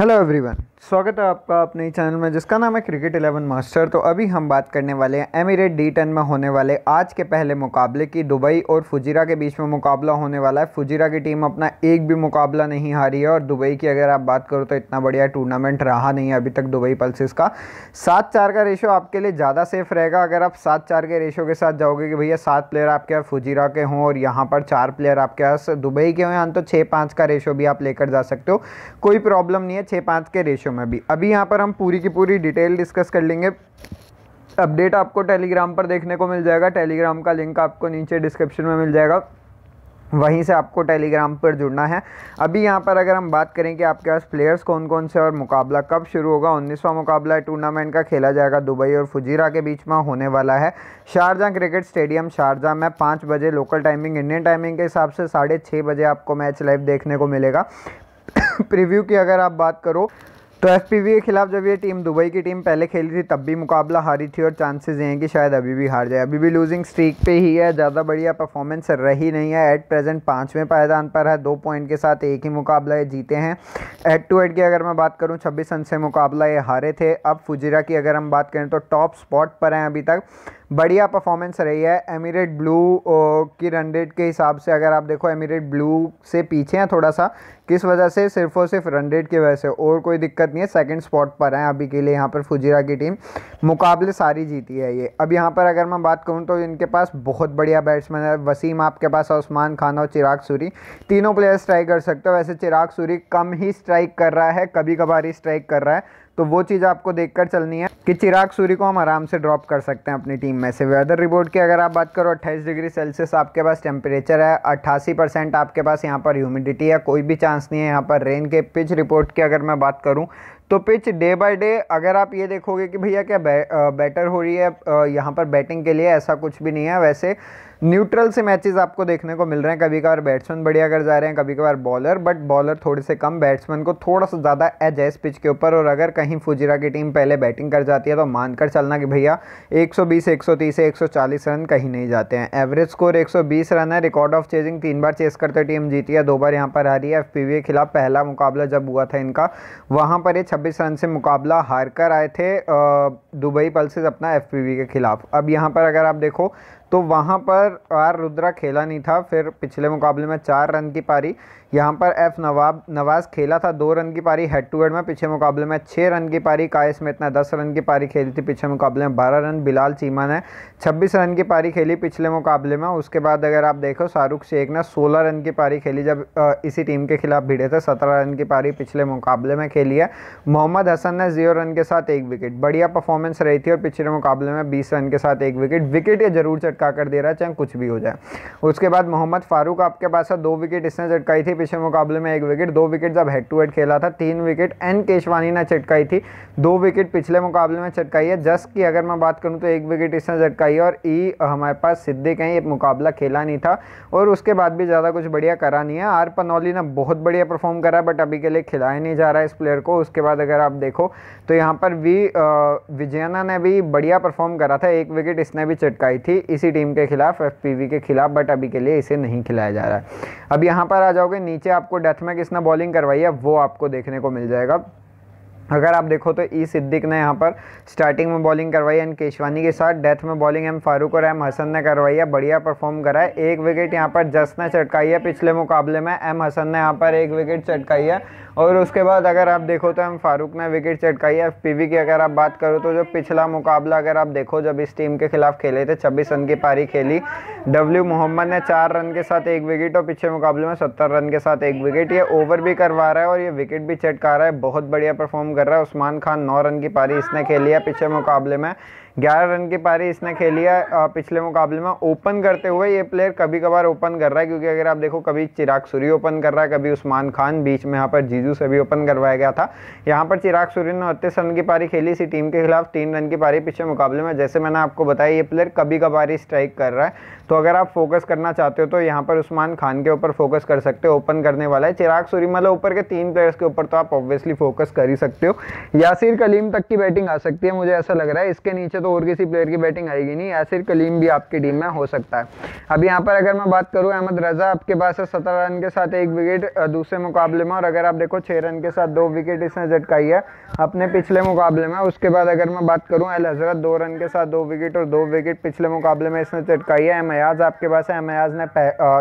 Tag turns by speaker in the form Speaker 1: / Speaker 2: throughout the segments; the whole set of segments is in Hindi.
Speaker 1: हेलो एवरीवन स्वागत है आपका अपने चैनल में जिसका नाम है क्रिकेट इलेवन मास्टर तो अभी हम बात करने वाले हैं एमिरेट डी टेन में होने वाले आज के पहले मुकाबले की दुबई और फुजीरा के बीच में मुकाबला होने वाला है फुजीरा की टीम अपना एक भी मुकाबला नहीं हारी है और दुबई की अगर आप बात करो तो इतना बढ़िया टूर्नामेंट रहा नहीं है अभी तक दुबई पल्सिस का सात चार का रेशो आपके लिए ज़्यादा सेफ रहेगा अगर आप सात चार के रेशो के साथ जाओगे कि भैया सात प्लेयर आपके यहाँ फुजीरा के हों और यहाँ पर चार प्लेयर आपके पास दुबई के हों यहाँ तो छः पाँच का रेशो भी आप लेकर जा सकते हो कोई प्रॉब्लम नहीं है छः पाँच के रेशो में भी अभी यहाँ पर हम पूरी की पूरी डिटेल डिस्कस कर लेंगे अपडेट आपको टेलीग्राम पर देखने को मिल जाएगा टेलीग्राम का लिंक आपको नीचे डिस्क्रिप्शन में मिल जाएगा वहीं से आपको टेलीग्राम पर जुड़ना है अभी यहाँ पर अगर हम बात करें कि आपके पास प्लेयर्स कौन कौन से और मुकाबला कब शुरू होगा उन्नीसवां मुकाबला टूर्नामेंट का खेला जाएगा दुबई और फुजीरा के बीच में होने वाला है शारजा क्रिकेट स्टेडियम शारजा में पाँच बजे लोकल टाइमिंग इंडियन टाइमिंग के हिसाब से साढ़े छः बजे आपको मैच लाइव देखने को मिलेगा प्रीव्यू की अगर आप बात करो तो एफ के खिलाफ जब ये टीम दुबई की टीम पहले खेली थी तब भी मुकाबला हारी थी और चांसेस हैं कि शायद अभी भी हार जाए अभी भी लूजिंग स्ट्रीक पे ही है ज़्यादा बढ़िया परफॉर्मेंस रही नहीं है एट प्रेजेंट पाँचवें पायदान पर है दो पॉइंट के साथ एक ही मुकाबला ये जीते हैं एट टू एट की अगर मैं बात करूँ छब्बीस रन से मुकाबला ये हारे थे अब फुजीरा की अगर हम बात करें तो टॉप स्पॉट पर हैं अभी तक बढ़िया परफॉर्मेंस रही है एमिरेट ब्लू की रन रेट के हिसाब से अगर आप देखो एमिरेट ब्लू से पीछे हैं थोड़ा सा किस वजह से सिर्फ और सिर्फ रन रेट की वजह से और कोई दिक्कत नहीं है सेकंड स्पॉट पर हैं अभी के लिए यहाँ पर फुजीरा की टीम मुकाबले सारी जीती है ये अब यहाँ पर अगर मैं बात करूँ तो इनके पास बहुत बढ़िया बैट्समैन है वसीम आपके पास उस्मान खान और चिराग सूरी तीनों प्लेयर स्ट्राइक कर सकते हो वैसे चिराग सूरी कम ही स्ट्राइक कर रहा है कभी कभार ही स्ट्राइक कर रहा है तो वो चीज़ आपको देखकर चलनी है कि चिराग सूरी को हम आराम से ड्रॉप कर सकते हैं अपनी टीम में से वेदर रिपोर्ट की अगर आप बात करो 28 डिग्री सेल्सियस आपके पास टेम्परेचर है 88 परसेंट आपके पास यहाँ पर ह्यूमिडिटी है कोई भी चांस नहीं है यहाँ पर रेन के पिच रिपोर्ट की अगर मैं बात करूँ तो पिच डे बाय डे अगर आप ये देखोगे कि भैया क्या बे, आ, बेटर हो रही है यहाँ पर बैटिंग के लिए ऐसा कुछ भी नहीं है वैसे न्यूट्रल से मैचेस आपको देखने को मिल रहे हैं कभी कभार बैट्समैन बढ़िया कर जा रहे हैं कभी कभार बॉलर बट बॉलर थोड़े से कम बैट्समैन को थोड़ा सा ज़्यादा एज एस पिच के ऊपर और अगर कहीं फुजिरा की टीम पहले बैटिंग कर जाती है तो मानकर चलना कि भैया 120, 130 या 140 रन कहीं नहीं जाते हैं एवरेज स्कोर एक रन है रिकॉर्ड ऑफ चेजिंग तीन बार चेस करते टीम जीती है दो बार यहाँ पर हारी है एफ के खिलाफ पहला मुकाबला जब हुआ था इनका वहाँ पर ये छब्बीस रन से मुकाबला हार कर आए थे दुबई पल्सेज अपना एफ के खिलाफ अब यहाँ पर अगर आप देखो तो वहाँ पर आर रुद्रा खेला नहीं था फिर पिछले मुकाबले में चार रन की पारी यहाँ पर एफ नवाब नवाज़ खेला था दो रन की पारी हेड टू हेड में पिछले मुकाबले में छः रन की पारी कायस में इतना दस रन की पारी खेली थी पिछले मुकाबले में बारह रन बिलाल चीमा ने छब्बीस रन की पारी खेली पिछले मुकाबले में उसके बाद अगर आप देखो शाहरुख शेख ने सोलह रन की पारी खेली जब इसी टीम के खिलाफ भिड़े थे सत्रह रन की पारी पिछले मुकाबले में खेली है मोहम्मद हसन ने जीरो रन के साथ एक विकेट बढ़िया परफॉर्मेंस रही थी और पिछले मुकाबले में बीस रन के साथ एक विकेट विकेट ये जरूर चटका कर दे रहा है चाहे कुछ भी हो जाए उसके बाद मोहम्मद फारूक आपके पास दो विकेट इसने चटकाई थी पिछले मुकाबले में एक विकेट दो विकेट जब हेड टू हेड खेला था तीन विकेट एन केशवानी ने चटकाई थी दो विकेट पिछले मुकाबले में चटकाई है जस की अगर मैं बात करूँ तो एक विकेट इसने चटकाई और ई हमारे पास सिद्दीक हैं ये मुकाबला खेला नहीं था और उसके बाद भी ज़्यादा कुछ बढ़िया करा नहीं है आर पनौली ने बहुत बढ़िया परफॉर्म करा बट अभी के लिए खिलाया नहीं जा रहा है इस प्लेयर को उसके बाद अगर आप देखो तो यहाँ पर वी विजयना ने भी बढ़िया परफॉर्म करा था एक विकेट इसने भी चटकाई थी इसी टीम के खिलाफ एफ के खिलाफ बट अभी के लिए इसे नहीं खिलाया जा रहा है अब यहाँ पर आ जाओगे नीचे आपको डेथ में किसने बॉलिंग करवाई है वो आपको देखने को मिल जाएगा अगर आप देखो तो ई e सिद्दीक ने यहाँ पर स्टार्टिंग में बॉलिंग करवाई एंड केशवानी के साथ डेथ में बॉलिंग एम फारूक और एम हसन ने करवाई है बढ़िया परफॉर्म करा है एक विकेट यहाँ पर जस ने चटकाई है पिछले मुकाबले में एम हसन ने यहाँ पर एक विकेट चटकाई है और उसके बाद अगर आप देखो तो एम फारूक ने विकेट चटकाई है एफ की अगर आप बात करो तो जो पिछला मुकाबला अगर आप देखो जब इस टीम के खिलाफ खेले थे छब्बीस रन की पारी खेली डब्ल्यू मोहम्मद ने चार रन के साथ एक विकेट और पिछले मुकाबले में सत्तर रन के साथ एक विकेट ये ओवर भी करवा रहा है और ये विकेट भी चटका रहा है बहुत बढ़िया परफॉर्म कर रहा है उस्मान खान नौ रन की पारी इसने खेली है पिछले मुकाबले में 11 रन की पारी इसने खेली है पिछले मुकाबले में ओपन करते हुए ये प्लेयर कभी कभार ओपन कर रहा है क्योंकि अगर आप देखो कभी चिराग सूरी ओपन कर रहा है कभी उस्मान खान बीच में यहाँ पर जीजू से भी ओपन करवाया गया था यहाँ पर चिराग सूरी ने अड़तीस रन की पारी खेली इसी टीम के खिलाफ तीन रन की पारी पिछले मुकाबले में जैसे मैंने आपको बताया ये प्लेयर कभी कभार ही स्ट्राइक कर रहा है तो अगर आप फोकस करना चाहते हो तो यहाँ पर उस्मान खान के ऊपर फोकस कर सकते हो ओपन करने वाला है चिराग सूरी मतलब ऊपर के तीन प्लेयर्स के ऊपर तो आप ऑब्वियसली फोकस कर ही सकते हो यासिर कलीम तक की बैटिंग आ सकती है मुझे ऐसा लग रहा है इसके नीचे तो तो और किसी प्लेयर की बैटिंग आएगी नहीं यासिर कलीम भी आपकी टीम में हो सकता है अब यहाँ पर अगर मैं बात करूँ अहमद रज़ा आपके पास है सत्रह रन के साथ एक विकेट दूसरे मुकाबले में और अगर आप देखो छः रन के साथ दो विकेट इसने झटकाई है अपने पिछले मुकाबले में उसके बाद अगर मैं बात करूँ अल हज़रत दो रन के साथ दो विकेट और दो विकेट पिछले मुकाबले में इसने झटकाई है एमयाज़ आपके पास है एमयाज़ ने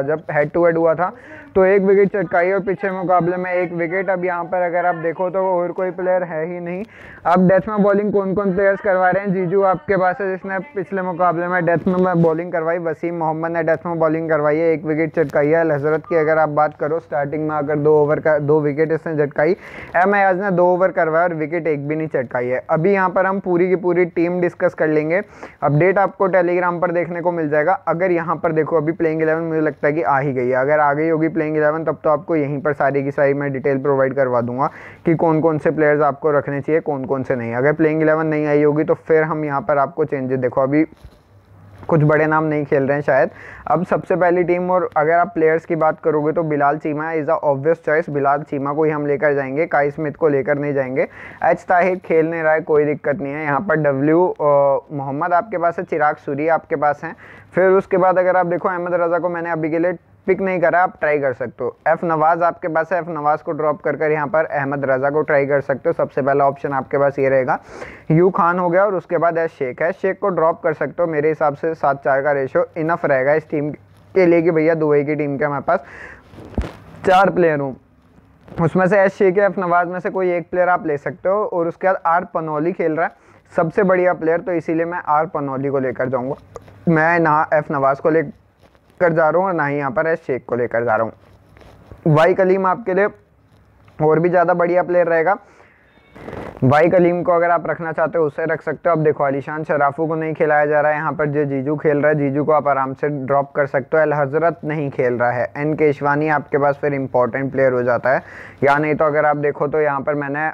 Speaker 1: जब हेड टू हेड हुआ था तो एक विकेट चटकाई और पिछले मुकाबले में एक विकेट अब यहाँ पर अगर आप देखो तो और कोई प्लेयर है ही नहीं अब डेथ में बॉलिंग कौन कौन प्लेयर्स करवा रहे हैं जीजू आपके पास है जिसने पिछले मुकाबले में डेथ में बॉलिंग करवाई वसीम मोहम्मद ने डेथ में बॉलिंग करवाई है एक विकेट चटकाई है हजरत की अगर आप बात करो स्टार्टिंग में अगर दो ओवर का दो विकेट इसने चटकाई एम एज ने दो ओवर करवाया और विकेट एक भी नहीं चटकाई है अभी यहाँ पर हम पूरी की पूरी टीम डिस्कस कर लेंगे अपडेट आपको टेलीग्राम पर देखने को मिल जाएगा अगर यहाँ पर देखो अभी प्लेइंग इलेवन मुझे लगता है कि आ ही गई है अगर आ गई होगी प्लेइंग प्लेइंग इलेवन तब तो आपको यहीं पर सारी की सारी मैं डिटेल प्रोवाइड करवा दूंगा कि कौन कौन से प्लेयर्स आपको रखने चाहिए कौन कौन से नहीं अगर प्लेइंग इलेवन नहीं आई होगी तो फिर हम यहाँ पर आपको चेंजेस देखो अभी कुछ बड़े नाम नहीं खेल रहे हैं शायद अब सबसे पहली टीम और अगर आप प्लेयर्स की बात करोगे तो Bilal Cheema is a obvious choice Bilal Cheema को ही हम लेकर जाएंगे काई स्मिथ को लेकर नहीं जाएंगे एच ताहिर खेल नहीं रहा है कोई दिक्कत नहीं है यहाँ पर डब्ल्यू मोहम्मद आपके पास है चिराग सूरी आपके पास हैं फिर उसके बाद अगर आप देखो अहमद रज़ा को मैंने अभी के लिए पिक नहीं करा आप ट्राई कर सकते हो एफ नवाज़ आपके पास है एफ नवाज़ को ड्रॉप कर कर यहाँ पर अहमद रज़ा को ट्राई कर सकते हो सबसे पहला ऑप्शन आपके पास ये रहेगा यू खान हो गया और उसके बाद एस शेख है शेख को ड्रॉप कर सकते हो मेरे हिसाब से सात चार का रेशो इनफ रहेगा इस टीम के लिए कि भैया दुबई की टीम के हमारे पास चार प्लेयर हूँ उसमें से एस शेख एफ नवाज़ में से कोई एक प्लेयर आप ले सकते हो और उसके बाद आर पनौली खेल रहा है सबसे बढ़िया प्लेयर तो इसीलिए मैं आर पनौली को लेकर जाऊंगा मैं ना एफ नवाज़ को ले कर जा रहा हूँ और ना ही यहाँ पर है शेख को लेकर जा रहा हूँ वाई कलीम आपके लिए और भी ज़्यादा बढ़िया प्लेयर रहेगा भाई कलीम को अगर आप रखना चाहते हो उसे रख सकते हो अब देखो अलीशान शराफू को नहीं खिलाया जा रहा है यहाँ पर जो जीजू खेल रहा है जीजू को आप आराम से ड्रॉप कर सकते हो अल हजरत नहीं खेल रहा है एन केशवानी आपके पास फिर इंपॉर्टेंट प्लेयर हो जाता है या नहीं तो अगर आप देखो तो यहाँ पर मैंने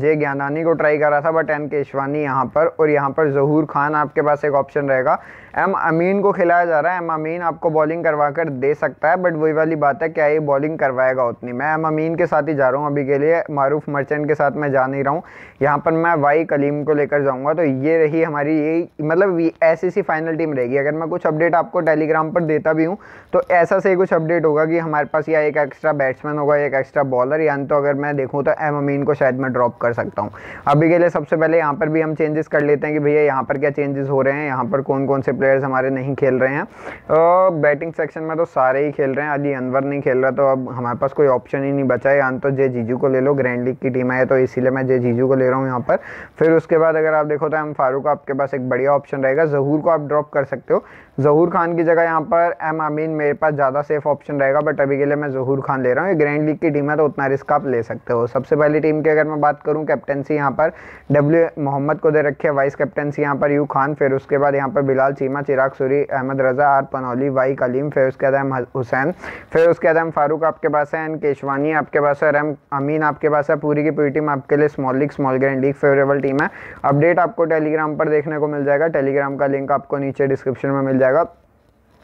Speaker 1: जे ज्ञानानी को ट्राई करा था बट एन केशवानी यहाँ पर और यहाँ पर जहूर खान आपके पास एक ऑप्शन रहेगा एम अमीन को खिलाया जा रहा है एम अमीन आपको बॉलिंग करवा कर दे सकता है बट वही वाली बात है क्या ये बॉलिंग करवाएगा उतनी मैं एम अमीन के साथ ही जा रहा हूँ अभी के लिए मारूफ मर्चेंट के साथ मैं जा नहीं रहा हूँ यहाँ पर मैं वाई कलीम को लेकर जाऊँगा तो ये रही हमारी ये मतलब ऐसी सी फाइनल टीम रहेगी अगर मैं कुछ अपडेट आपको टेलीग्राम पर देता भी हूँ तो ऐसा से कुछ अपडेट होगा कि हमारे पास या एक एक्स्ट्रा बैट्समैन होगा एक एक्स्ट्रा बॉलर या तो अगर मैं देखूँ तो एम अमीन को शायद मैं ड्रॉप कर सकता हूँ अभी के लिए सबसे पहले यहाँ पर भी हम चेंजेस कर लेते हैं कि भैया यहाँ पर क्या चेंजेस हो रहे हैं यहाँ पर कौन कौन से प्लेयर्स हमारे नहीं खेल रहे हैं और बैटिंग सेक्शन में तो सारे ही खेल रहे हैं अली अनवर नहीं खेल रहा तो अब हमारे पास कोई ऑप्शन ही नहीं बचा है यहाँ तो जे जीजू को ले लो ग्रैंड लीग की टीम है तो इसीलिए मैं जे जीजू को ले रहा हूँ यहाँ पर फिर उसके बाद अगर आप देखो तो एम फारूक आपके पास एक बढ़िया ऑप्शन रहेगा जहूर को आप ड्रॉप कर सकते हो जहूर खान की जगह यहाँ पर एम अमीन मेरे पास ज़्यादा सेफ ऑप्शन रहेगा बट अभी के लिए मैं जहूर खान ले रहा हूँ ये ग्रैंड लीग की टीम है तो उतना रिस्क आप ले सकते हो सबसे पहली टीम की अगर मैं बात करूँ कैप्टनसी यहाँ पर डब्ल्यू मोहम्मद को दे रखी है वाइस कैप्टनसी यहाँ पर यू खान फिर उसके बाद यहाँ पर बिलाल चीम फातिमा चिराग सूरी अहमद रज़ा आर पनौली वाई कलीम फिर उसके बाद हुसैन फिर उसके बाद फारूक आपके पास है एन केशवानी आपके पास है रैम अमीन आपके पास है पूरी की पूरी टीम आपके लिए small league small grand league favourable team है अपडेट आपको टेलीग्राम पर देखने को मिल जाएगा टेलीग्राम का लिंक आपको नीचे डिस्क्रिप्शन में मिल जाएगा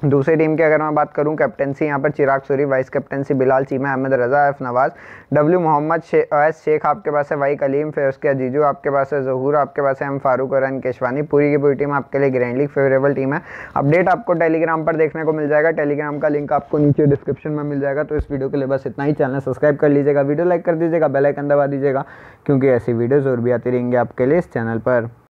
Speaker 1: दूसरी टीम की अगर मैं बात करूं कैप्टनसी यहाँ पर Chirag Suri vice captaincy Bilal Cheema Ahmed Raza F Nawaz W Mohammad शे, एस शेख आपके पास है वाई कलीम फिर उसके अजीजू आपके पास है जहूर आपके पास है एम फारूक और एन केशवानी पूरी की पूरी टीम आपके लिए ग्रैंड लीग फेवरेबल टीम है अपडेट आपको टेलीग्राम पर देखने को मिल जाएगा टेलीग्राम का लिंक आपको नीचे डिस्क्रिप्शन में मिल जाएगा तो इस वीडियो के लिए बस इतना ही चैनल सब्सक्राइब कर लीजिएगा वीडियो लाइक कर दीजिएगा बेलाइकन दबा दीजिएगा क्योंकि ऐसी वीडियोज़ और भी आती रहेंगे आपके लिए इस चैनल पर